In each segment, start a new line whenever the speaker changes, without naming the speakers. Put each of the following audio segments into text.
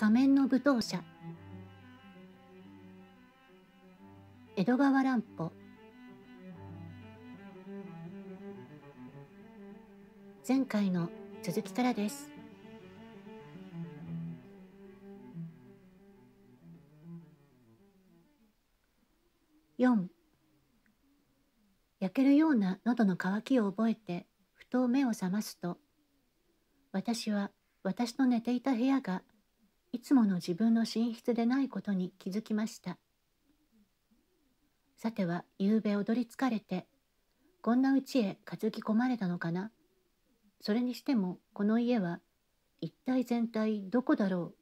仮面の舞踏者江戸川乱歩前回の続きからです4焼けるような喉の渇きを覚えてふと目を覚ますと私は私の寝ていた部屋がいつもの自分の寝室でないことに気づきましたさては夕べ踊り疲れてこんなうちへ担ぎ込まれたのかなそれにしてもこの家は一体全体どこだろ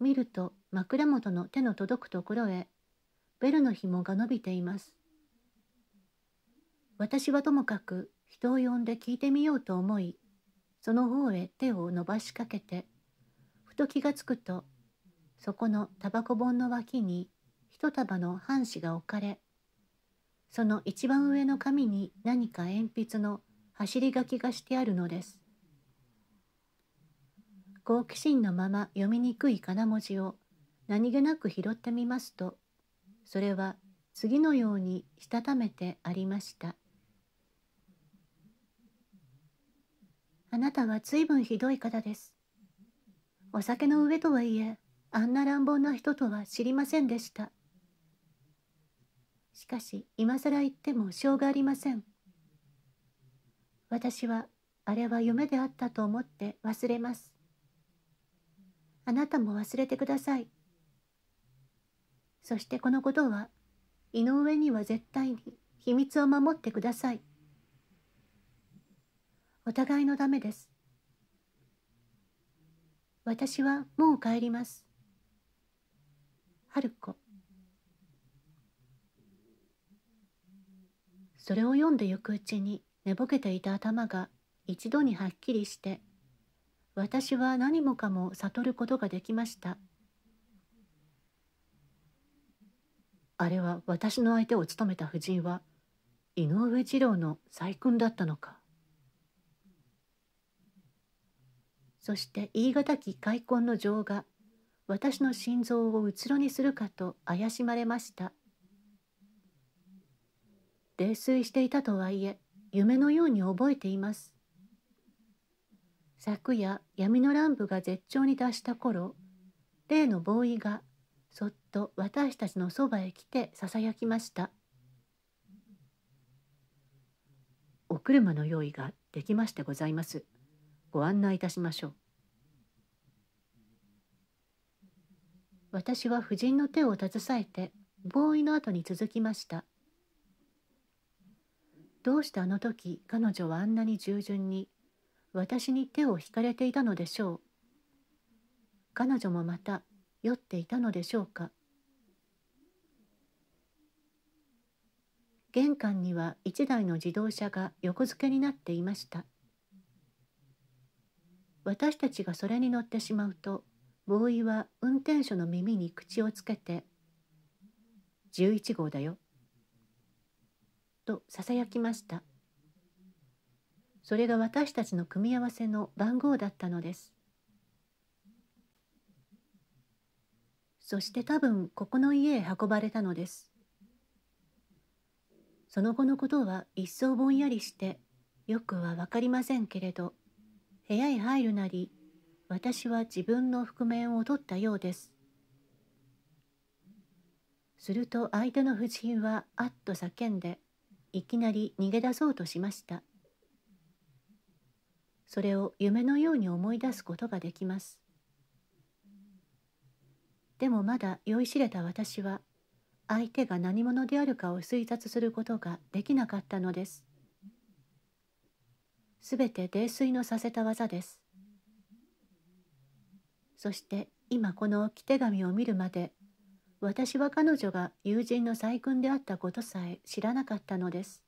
う見ると枕元の手の届くところへベルの紐が伸びています私はともかく人を呼んで聞いてみようと思いその方へ手を伸ばしかけてと気がつくとそこのタバコ本の脇に一束の半紙が置かれその一番上の紙に何か鉛筆の走り書きがしてあるのです好奇心のまま読みにくい金文字を何気なく拾ってみますとそれは次のようにしたためてありました「あなたは随分ひどい方です。お酒の上とはいえあんな乱暴な人とは知りませんでしたしかし今更言ってもしょうがありません私はあれは夢であったと思って忘れますあなたも忘れてくださいそしてこのことは井上には絶対に秘密を守ってくださいお互いのためです私はもう帰ります。春子それを読んでゆくうちに寝ぼけていた頭が一度にはっきりして私は何もかも悟ることができましたあれは私の相手を務めた夫人は井上二郎の再婚だったのかそして言い難き開墾の情が私の心臓をうつろにするかと怪しまれました泥酔していたとはいえ夢のように覚えています昨夜闇の乱舞が絶頂に達した頃例のボーイがそっと私たちのそばへ来てささやきました「お車の用意ができましてございます」ご案内いたしましょう。私は夫人の手を携えて合意の後に続きました。どうしてあの時彼女はあんなに従順に私に手を引かれていたのでしょう。彼女もまた酔っていたのでしょうか。玄関には一台の自動車が横付けになっていました。私たちがそれに乗ってしまうとボーイは運転手の耳に口をつけて「11号だよ」とささやきましたそれが私たちの組み合わせの番号だったのですそして多分ここの家へ運ばれたのですその後のことは一層ぼんやりしてよくは分かりませんけれど部屋へ入るなり、私は自分の覆面を取ったようです。すると相手の婦人はあっと叫んで、いきなり逃げ出そうとしました。それを夢のように思い出すことができます。でもまだ酔いしれた私は、相手が何者であるかを推察することができなかったのです。すべて泥酔のさせた技です。そして今この置き手紙を見るまで私は彼女が友人の細君であったことさえ知らなかったのです。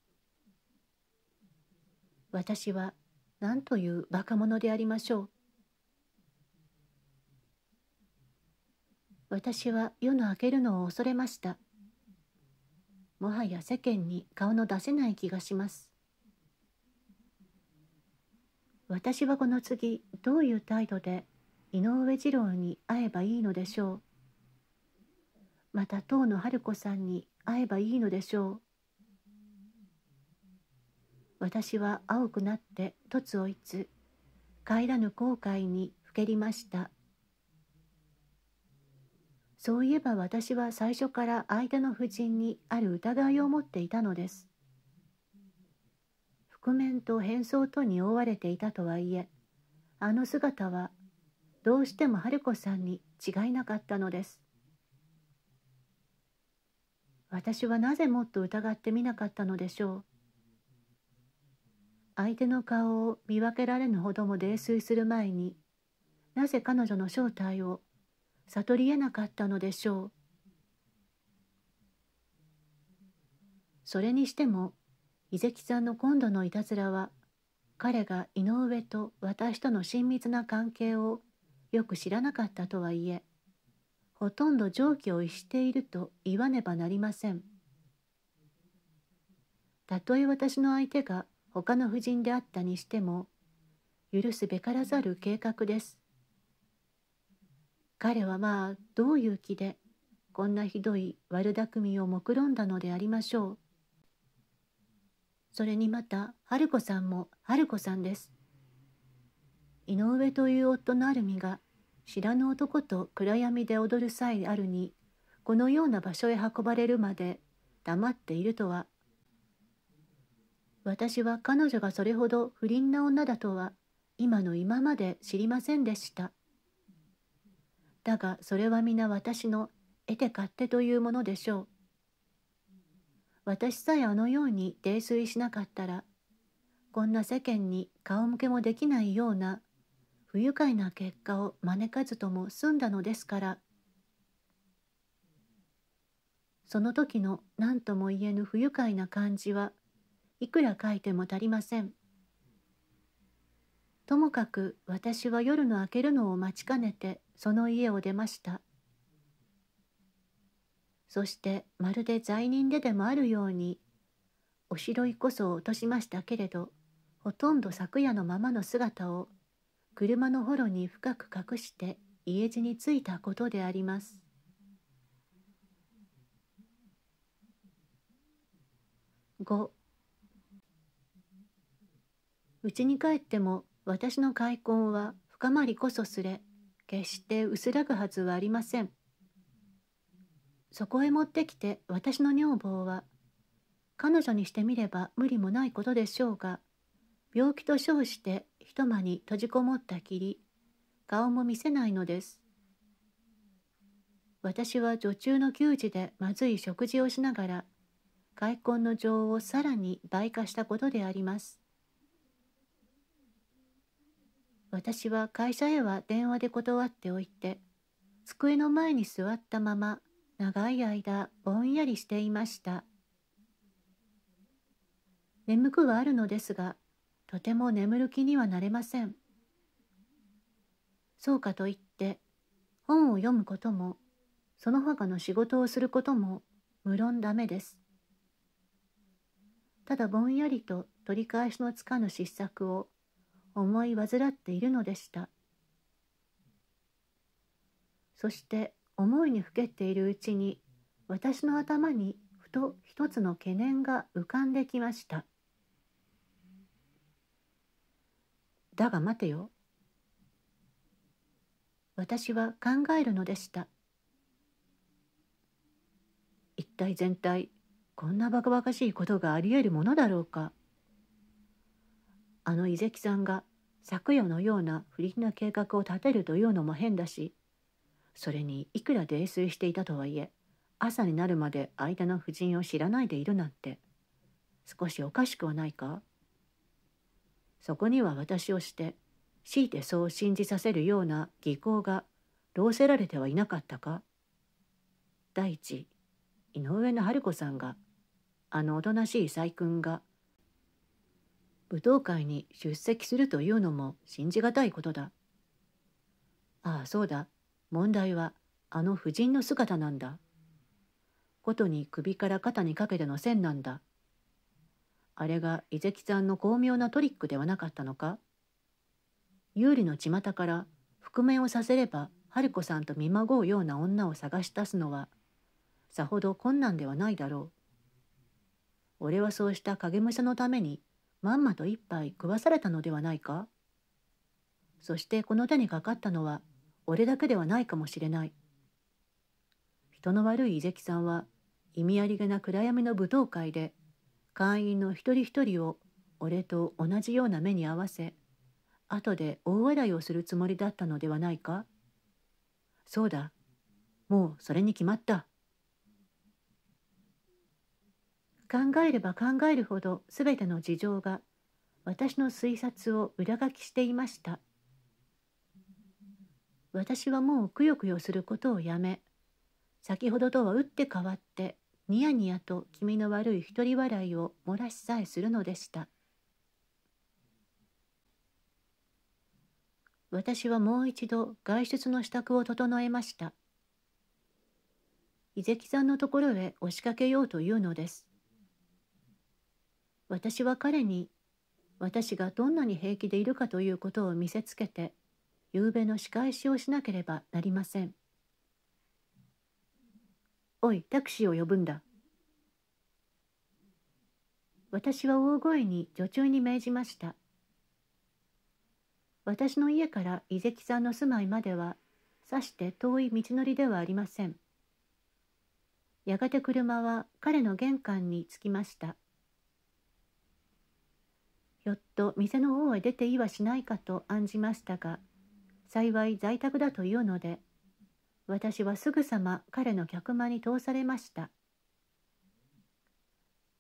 私は何というバカ者でありましょう。私は夜の明けるのを恐れました。もはや世間に顔の出せない気がします。私はこの次どういう態度で井上二郎に会えばいいのでしょうまた当の春子さんに会えばいいのでしょう私は青くなって凸をいつ帰らぬ後悔にふけりましたそういえば私は最初から相手の夫人にある疑いを持っていたのです覆面と変装とに覆われていたとはいえあの姿はどうしても春子さんに違いなかったのです私はなぜもっと疑ってみなかったのでしょう相手の顔を見分けられぬほども泥酔する前になぜ彼女の正体を悟りえなかったのでしょうそれにしても伊関さんの今度のいたずらは彼が井上と私との親密な関係をよく知らなかったとはいえほとんど常軌を逸していると言わねばなりませんたとえ私の相手が他の婦人であったにしても許すべからざる計画です彼はまあどういう気でこんなひどい悪巧みを目論んだのでありましょうそれにまた春子さんも春子さんです井上という夫のある身が知らぬ男と暗闇で踊る際あるにこのような場所へ運ばれるまで黙っているとは私は彼女がそれほど不倫な女だとは今の今まで知りませんでしただがそれは皆私の得て勝手というものでしょう私さえあのように泥酔しなかったらこんな世間に顔向けもできないような不愉快な結果を招かずとも済んだのですからその時の何とも言えぬ不愉快な感じはいくら書いても足りませんともかく私は夜の明けるのを待ちかねてその家を出ましたそしてまるで罪人ででもあるようにおしろいこそ落としましたけれどほとんど昨夜のままの姿を車のほろに深く隠して家路に着いたことであります。5うちに帰っても私の開墾は深まりこそすれ決して薄らぐはずはありません。そこへ持ってきて私の女房は彼女にしてみれば無理もないことでしょうが病気と称して一間に閉じこもったきり顔も見せないのです私は女中の給仕でまずい食事をしながら開墾の情をさらに倍化したことであります私は会社へは電話で断っておいて机の前に座ったまま長い間ぼんやりしていました眠くはあるのですがとても眠る気にはなれませんそうかといって本を読むこともその他の仕事をすることも無論ダメですただぼんやりと取り返しのつかぬ失策を思い患っているのでしたそして思いにふけっているうちに私の頭にふと一つの懸念が浮かんできましただが待てよ私は考えるのでした一体全体こんなバカバカしいことがありえるものだろうかあの伊関さんが昨夜のような不利な計画を立てるというのも変だしそれにいくら泥酔していたとはいえ朝になるまで間の婦人を知らないでいるなんて少しおかしくはないかそこには私をして強いてそう信じさせるような技巧が労せられてはいなかったか第一井上の春子さんがあのおとなしい細君が舞踏会に出席するというのも信じがたいことだああそうだ問題はあの婦人の姿なんだ。ことに首から肩にかけての線なんだ。あれが伊関さんの巧妙なトリックではなかったのか有利の巷から覆面をさせれば春子さんと見まごうような女を探し出すのはさほど困難ではないだろう。俺はそうした影武者のためにまんまと一杯食わされたのではないかそしてこの手にかかったのは俺だけではないかもしれない人の悪い伊関さんは意味ありげな暗闇の舞踏会で会員の一人一人を俺と同じような目に合わせ後で大笑いをするつもりだったのではないかそうだもうそれに決まった考えれば考えるほど全ての事情が私の推察を裏書きしていました。私はもうくよくよすることをやめ先ほどとは打って変わってニヤニヤと気味の悪い一人笑いを漏らしさえするのでした私はもう一度外出の支度を整えました伊関さんのところへ押しかけようというのです私は彼に私がどんなに平気でいるかということを見せつけて夕べの仕返しをしなければなりません。おい、タクシーを呼ぶんだ。私は大声に女中に命じました。私の家から伊関さんの住まいまでは、さして遠い道のりではありません。やがて車は彼の玄関に着きました。よっと店の方へ出ていはしないかと案じましたが、幸い在宅だというので私はすぐさま彼の客間に通されました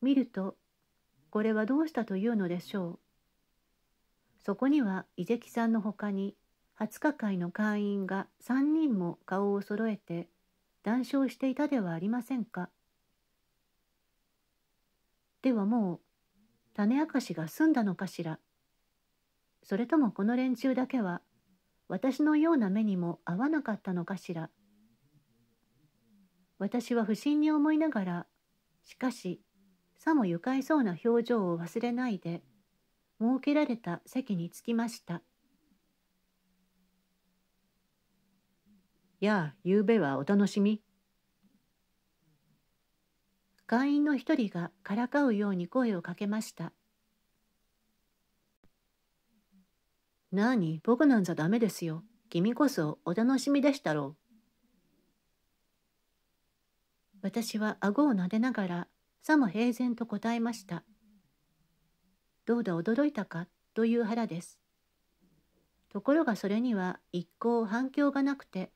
見るとこれはどうしたというのでしょうそこには伊関さんのほかに20日会の会員が3人も顔を揃えて談笑していたではありませんかではもう種明かしが済んだのかしらそれともこの連中だけは私のような目にも合わなかったのかしら私は不審に思いながらしかしさも愉快そうな表情を忘れないで設けられた席に着きましたやあゆうべはお楽しみ会員の一人がからかうように声をかけましたに、僕なんざダメですよ。君こそお楽しみでしたろう。私は顎を撫でながら、さも平然と答えました。どうだ驚いたかという腹です。ところがそれには一向反響がなくて、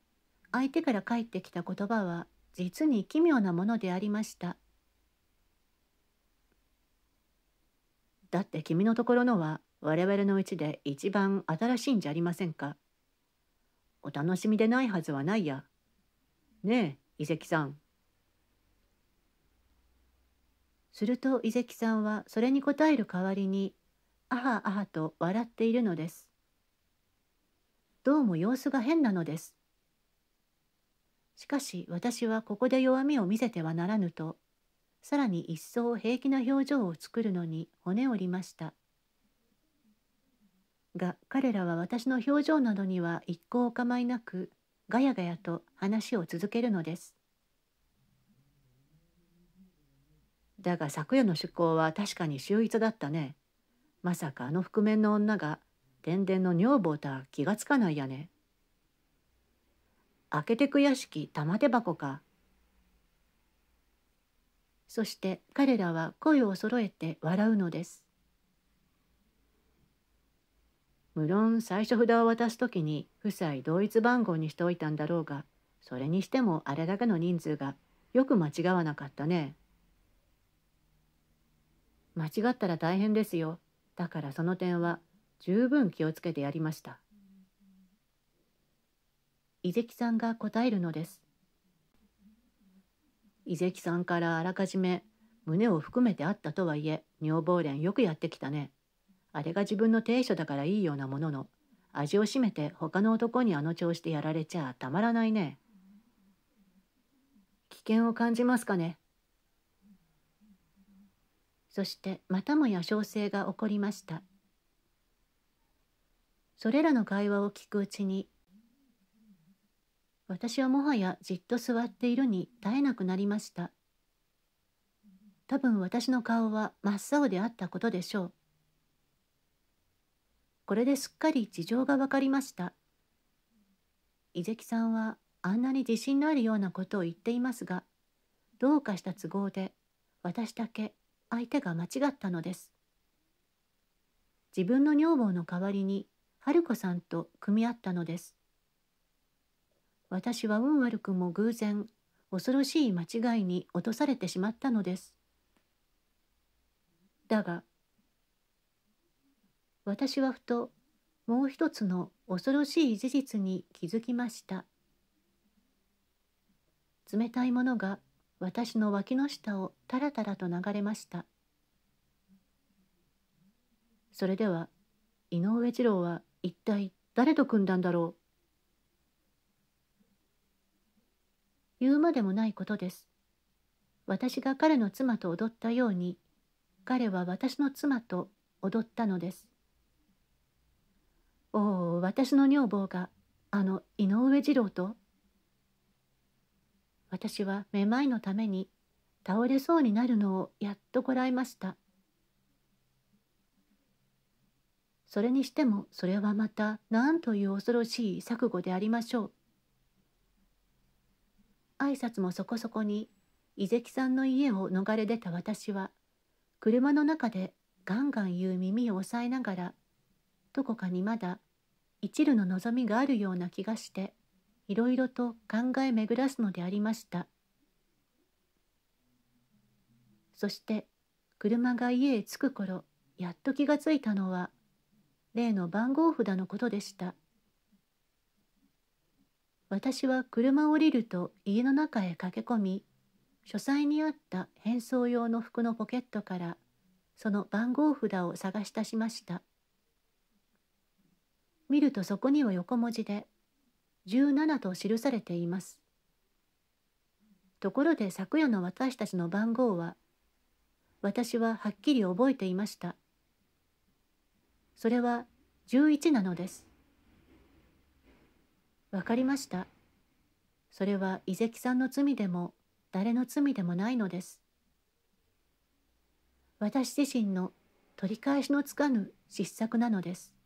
相手から返ってきた言葉は実に奇妙なものでありました。だって君のところのは我々のうちで一番新しいんじゃありませんか。お楽しみでないはずはないや。ねえ、遺跡さん。すると伊関さんはそれに答える代わりに、あはあはと笑っているのです。どうも様子が変なのです。しかし私はここで弱みを見せてはならぬと、さらに一層平気な表情を作るのに骨折りました。が彼らは私の表情などには一向お構いなくガヤガヤと話を続けるのです。だが昨夜の趣向は確かに秀逸だったね。まさかあの覆面の女が天然の女房とは気がつかないやね。開けてく屋敷玉手箱か。そして彼らは声を揃えて笑うのです。無論最初札を渡す時に夫妻同一番号にしておいたんだろうがそれにしてもあれだけの人数がよく間違わなかったね間違ったら大変ですよだからその点は十分気をつけてやりました伊関さんが答えるのです伊関さんからあらかじめ胸を含めてあったとはいえ女房連よくやってきたねあれが自分の低所だからいいようなものの味を占めて他の男にあの調子でやられちゃたまらないね危険を感じますかねそしてまたもや小生が起こりましたそれらの会話を聞くうちに私はもはやじっと座っているに耐えなくなりました多分私の顔は真っ青であったことでしょうこれですっかり事情が分かりました伊関さんはあんなに自信のあるようなことを言っていますがどうかした都合で私だけ相手が間違ったのです自分の女房の代わりに春子さんと組み合ったのです私は運悪くも偶然恐ろしい間違いに落とされてしまったのですだが私はふともう一つの恐ろしい事実に気づきました。冷たいものが私の脇の下をたらたらと流れました。それでは井上二郎は一体誰と組んだんだろう言うまでもないことです。私が彼の妻と踊ったように彼は私の妻と踊ったのです。私の女房があの井上二郎と私はめまいのために倒れそうになるのをやっとこらえましたそれにしてもそれはまた何という恐ろしい錯誤でありましょう挨拶もそこそこに伊関さんの家を逃れ出た私は車の中でガンガン言う耳を押さえながらどこかにまだ一縷の望みがあるような気がしていろいろと考え巡らすのでありましたそして車が家へ着く頃やっと気がついたのは例の番号札のことでした私は車を降りると家の中へ駆け込み書斎にあった変装用の服のポケットからその番号札を探し出しました見るとそこには横文字で17と記されています。ところで昨夜の私たちの番号は私ははっきり覚えていました。それは11なのです。わかりました。それは伊関さんの罪でも誰の罪でもないのです。私自身の取り返しのつかぬ失策なのです。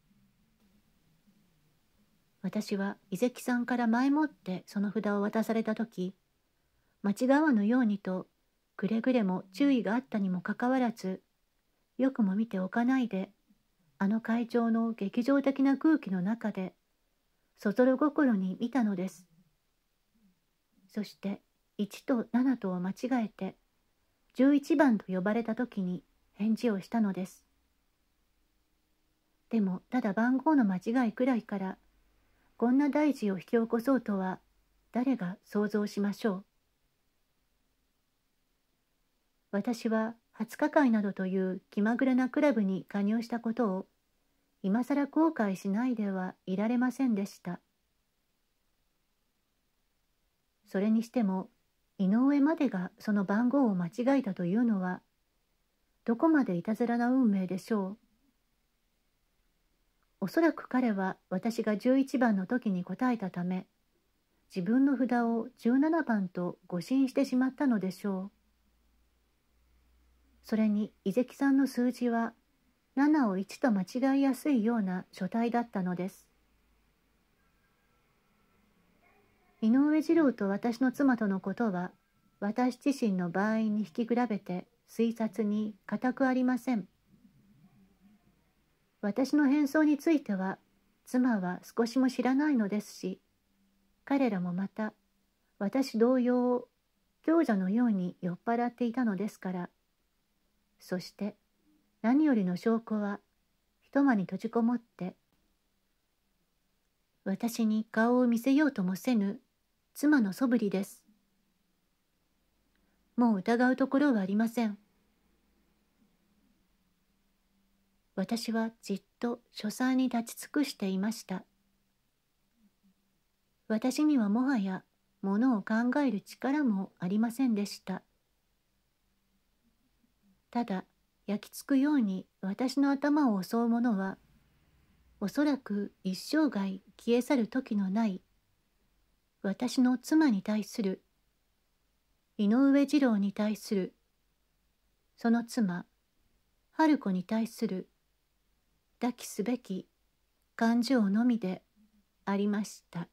私は伊関さんから前もってその札を渡された時間違わぬようにとくれぐれも注意があったにもかかわらずよくも見ておかないであの会長の劇場的な空気の中でそぞろ心に見たのですそして1と7とを間違えて11番と呼ばれた時に返事をしたのですでもただ番号の間違いくらいから「こんな大事を引き起こそうとは誰が想像しましょう私は20日会などという気まぐれなクラブに加入したことを今更後悔しないではいられませんでしたそれにしても井上までがその番号を間違えたというのはどこまでいたずらな運命でしょうおそらく彼は私が11番の時に答えたため自分の札を17番と誤信してしまったのでしょうそれに伊関さんの数字は7を1と間違いやすいような書体だったのです井上次郎と私の妻とのことは私自身の場合に引き比べて推察に固くありません私の変装については妻は少しも知らないのですし彼らもまた私同様強者のように酔っ払っていたのですからそして何よりの証拠は一間に閉じこもって私に顔を見せようともせぬ妻のそぶりですもう疑うところはありません私はじっと書斎に立ち尽くしていました私にはもはやものを考える力もありませんでしたただ焼きつくように私の頭を襲うものはおそらく一生涯消え去る時のない私の妻に対する井上二郎に対するその妻春子に対する抱きすべき感情のみでありました。